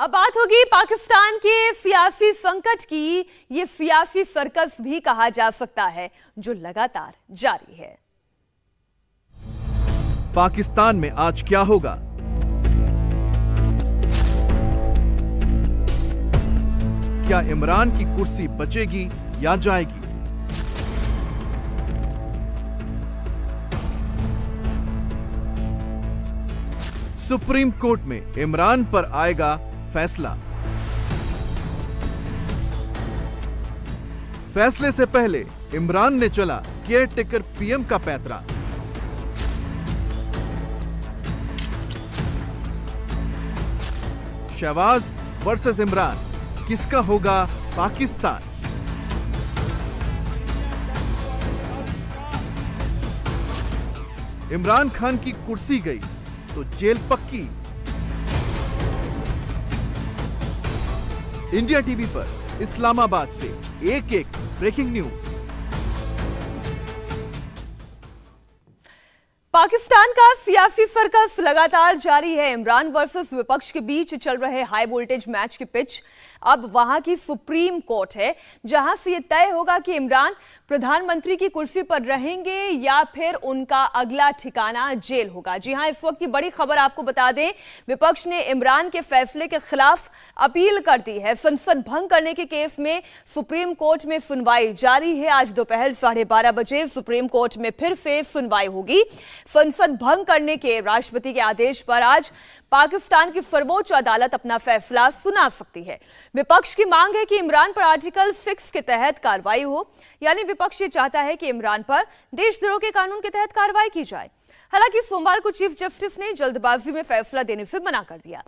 अब बात होगी पाकिस्तान के सियासी संकट की ये सियासी सर्कस भी कहा जा सकता है जो लगातार जारी है पाकिस्तान में आज क्या होगा क्या इमरान की कुर्सी बचेगी या जाएगी सुप्रीम कोर्ट में इमरान पर आएगा फैसला फैसले से पहले इमरान ने चला केयर टेकर पीएम का पैतरा शहबाज वर्सेस इमरान किसका होगा पाकिस्तान इमरान खान की कुर्सी गई तो जेल पक्की इंडिया टीवी पर इस्लामाबाद से एक एक ब्रेकिंग न्यूज पाकिस्तान का सियासी सर्कस लगातार जारी है इमरान वर्सेस विपक्ष के बीच चल रहे हाई वोल्टेज मैच की पिच अब वहां की सुप्रीम कोर्ट है जहां से यह तय होगा कि इमरान प्रधानमंत्री की कुर्सी पर रहेंगे या फिर उनका अगला ठिकाना जेल होगा जी हां इस वक्त की बड़ी खबर आपको बता दें विपक्ष ने इमरान के फैसले के खिलाफ अपील कर दी है संसद भंग करने के केस में सुप्रीम कोर्ट में सुनवाई जारी है आज दोपहर साढ़े बजे सुप्रीम कोर्ट में फिर से सुनवाई होगी संसद भंग करने के राष्ट्रपति के आदेश पर आज पाकिस्तान की सर्वोच्च अदालत अपना फैसला सुना सकती है विपक्ष की मांग है कि इमरान पर आर्टिकल सिक्स के तहत कार्रवाई हो यानी विपक्ष ये चाहता है कि इमरान पर देशद्रोह के कानून के तहत कार्रवाई की जाए हालांकि सोमवार को चीफ जस्टिस ने जल्दबाजी में फैसला देने से मना कर दिया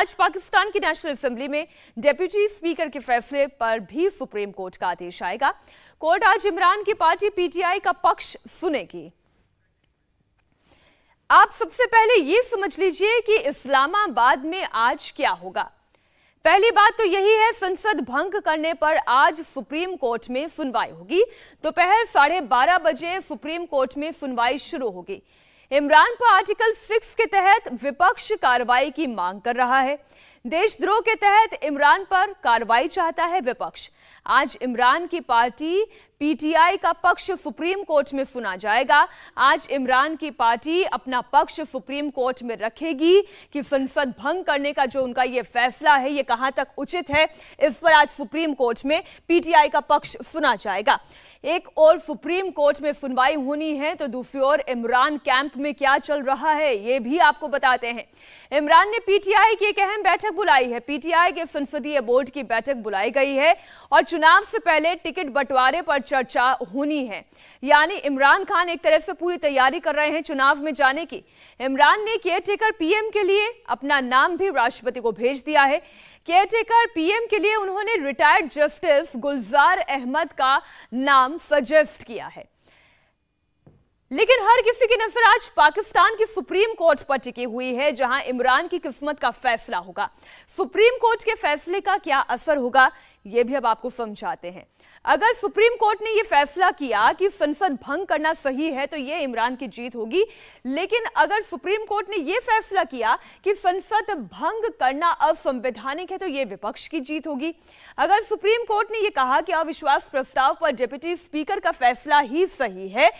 आज पाकिस्तान की नेशनल असेंबली में डेप्यूटी स्पीकर के फैसले पर भी सुप्रीम कोर्ट का आदेश आएगा कोर्ट आज इमरान की पार्टी पीटीआई का पक्ष सुनेगी आप सबसे पहले ये समझ लीजिए कि इस्लामाबाद में आज क्या होगा पहली बात तो यही है संसद भंग करने पर आज सुप्रीम कोर्ट में सुनवाई होगी दोपहर तो साढ़े बारह बजे सुप्रीम कोर्ट में सुनवाई शुरू होगी इमरान पर आर्टिकल सिक्स के तहत विपक्ष कार्रवाई की मांग कर रहा है देशद्रोह के तहत इमरान पर कार्रवाई चाहता है विपक्ष आज इमरान की पार्टी पीटीआई का पक्ष सुप्रीम कोर्ट में सुना जाएगा आज इमरान की पार्टी अपना पक्ष सुप्रीम कोर्ट में रखेगी कि संसद भंग करने का जो उनका ये फैसला है ये कहां तक उचित है इस पर आज सुप्रीम कोर्ट में पीटीआई का पक्ष सुना जाएगा एक और सुप्रीम कोर्ट में सुनवाई होनी है तो दूसरी ओर इमरान कैंप में क्या चल रहा है ये भी आपको बताते हैं इमरान ने पीटीआई की एक अहम बैठक बुलाई है पीटीआई के संसदीय बोर्ड की बैठक बुलाई गई है और चुनाव से पहले टिकट बंटवारे पर चर्चा होनी है यानी इमरान खान एक तरह से पूरी तैयारी कर रहे हैं चुनाव में जाने की इमरान ने केयर टेकर पीएम के लिए अपना नाम भी राष्ट्रपति को भेज दिया है केयर टेकर पीएम के लिए उन्होंने रिटायर्ड जस्टिस गुलजार अहमद का नाम सजेस्ट किया है लेकिन हर किसी की नजर आज पाकिस्तान की सुप्रीम कोर्ट पर टिकी हुई है जहां इमरान की किस्मत का फैसला होगा सुप्रीम कोर्ट के फैसले का क्या असर होगा यह भी अब आपको समझाते हैं अगर सुप्रीम कोर्ट ने यह फैसला किया कि संसद भंग करना सही है तो यह इमरान की जीत होगी लेकिन अगर सुप्रीम कोर्ट ने यह फैसला किया कि संसद भंग करना असंवैधानिक है तो यह विपक्ष की जीत होगी अगर सुप्रीम कोर्ट ने यह कहा कि अविश्वास प्रस्ताव पर डिप्टी स्पीकर का फैसला ही सही है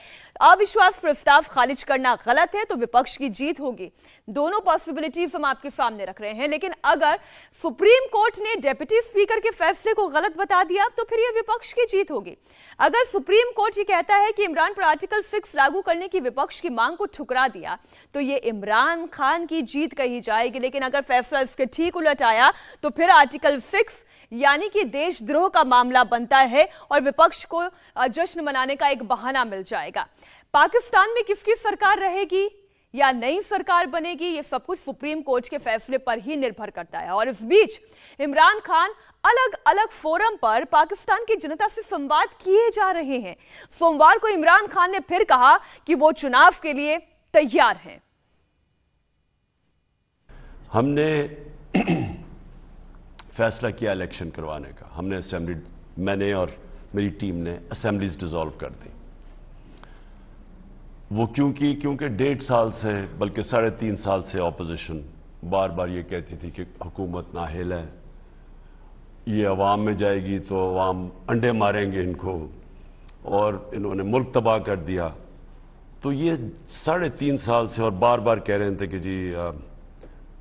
अविश्वास प्रस्ताव खारिज करना गलत है तो विपक्ष की जीत होगी दोनों पॉसिबिलिटीज हम आपके सामने रख रहे हैं लेकिन अगर सुप्रीम कोर्ट ने डेप्यूटी स्पीकर के फैसले को गलत बता दिया तो फिर यह विपक्ष की जीत होगी अगर सुप्रीम कोर्ट ये कहता है कि इमरान पर आर्टिकल सिक्स लागू करने की विपक्ष की मांग को ठुकरा दिया तो ये इमरान खान की जीत कही जाएगी लेकिन अगर फैसला इसके ठीक उलट आया तो फिर आर्टिकल सिक्स यानी कि देशद्रोह का मामला बनता है और विपक्ष को जश्न मनाने का एक बहाना मिल जाएगा पाकिस्तान में किसकी सरकार रहेगी या नई सरकार बनेगी ये सब कुछ सुप्रीम कोर्ट के फैसले पर ही निर्भर करता है और इस बीच इमरान खान अलग अलग फोरम पर पाकिस्तान की जनता से संवाद किए जा रहे हैं सोमवार को इमरान खान ने फिर कहा कि वो चुनाव के लिए तैयार हैं हमने फैसला किया इलेक्शन करवाने का हमने असम्बली मैंने और मेरी टीम ने असम्बलीज डिज़ोल्व कर दी वो क्योंकि क्योंकि डेढ़ साल से बल्कि साढ़े तीन साल से अपोजिशन बार बार ये कहती थी कि हुकूमत नाहल है ये अवाम में जाएगी तो अवाम अंडे मारेंगे इनको और इन्होंने मुल्क तबाह कर दिया तो ये साढ़े तीन साल से और बार बार कह रहे थे कि जी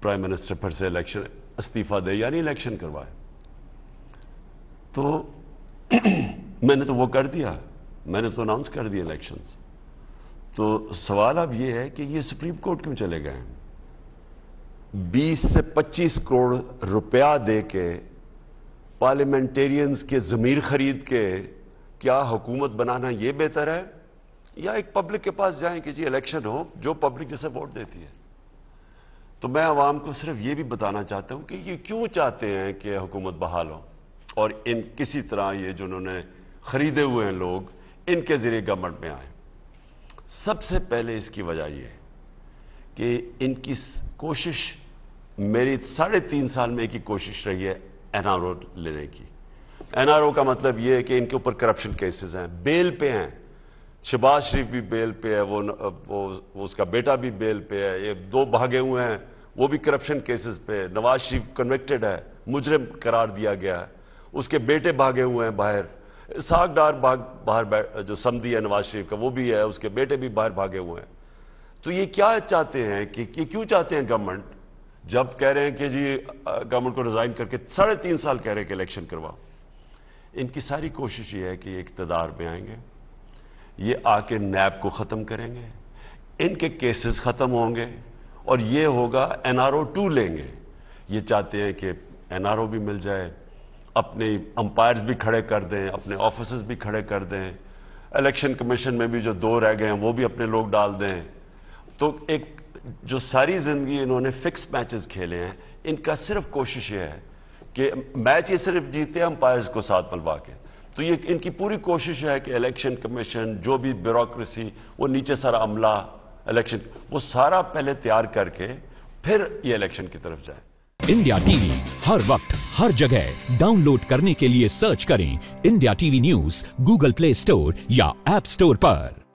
प्राइम मिनिस्टर फिर से इलेक्शन इस्तीफ़ा दे यानी इलेक्शन करवाए तो मैंने तो वो कर दिया मैंने तो अनाउंस कर दिया इलेक्शंस तो सवाल अब ये है कि ये सुप्रीम कोर्ट क्यों चले गए हैं बीस से पच्चीस करोड़ रुपया दे के पार्लियामेंटेरियंस के ज़मीर ख़रीद के क्या हुकूमत बनाना ये बेहतर है या एक पब्लिक के पास जाएं कि जी इलेक्शन हो जो पब्लिक जैसे वोट देती है तो मैं आवाम को सिर्फ ये भी बताना चाहता हूँ कि ये क्यों चाहते हैं कि हुकूमत बहाल हो और इन किसी तरह ये जो उन्होंने ख़रीदे हुए हैं लोग इनके ज़रिए गवर्नमेंट में आए सबसे पहले इसकी वजह यह कि इनकी कोशिश मेरी साढ़े तीन साल में एक ही कोशिश रही है एन आर ओ लेने की एन आर ओ का मतलब ये है कि इनके ऊपर करप्शन केसेस हैं बेल पे हैं शहबाज शरीफ भी बेल पे है वो, वो उसका बेटा भी बेल पे है ये दो भागे हुए हैं वो भी करप्शन केसेस पे नवाज शरीफ कन्विक्टेड है मुजरम करार दिया गया है उसके बेटे भागे हुए हैं बाहर साग डार भाग बाहर जो समी है नवाज शरीफ का वो भी है उसके बेटे भी बाहर भागे हुए हैं तो ये क्या चाहते हैं कि, ये क्यों चाहते हैं गवर्नमेंट जब कह रहे हैं कि जी गवर्नमेंट को रिज़ाइन करके साढ़े तीन साल कह रहे हैं कि इलेक्शन करवाओ इनकी सारी कोशिश ये है कि ये इकतदार में आएंगे ये आके नैब को ख़त्म करेंगे इनके केसेस ख़त्म होंगे और ये होगा एन आर ओ टू लेंगे ये चाहते हैं कि एन आर ओ भी मिल जाए अपने अंपायर्स भी खड़े कर दें अपने ऑफिस भी खड़े कर दें इलेक्शन कमीशन में भी जो दो रह गए हैं वो भी अपने लोग डाल दें तो एक जो सारी ज़िंदगी इन्होंने फिक्स मैचेस खेले हैं इनका सिर्फ कोशिश ये है कि मैच ये सिर्फ जीते अंपायर्स को साथ मिलवा के तो ये इनकी पूरी कोशिश है कि इलेक्शन कमीशन जो भी ब्यूरोसी वो नीचे सारा अमला इलेक्शन वो सारा पहले तैयार करके फिर ये इलेक्शन की तरफ जाए इंडिया टीवी हर वक्त हर जगह डाउनलोड करने के लिए सर्च करें India TV news Google Play Store या एप स्टोर पर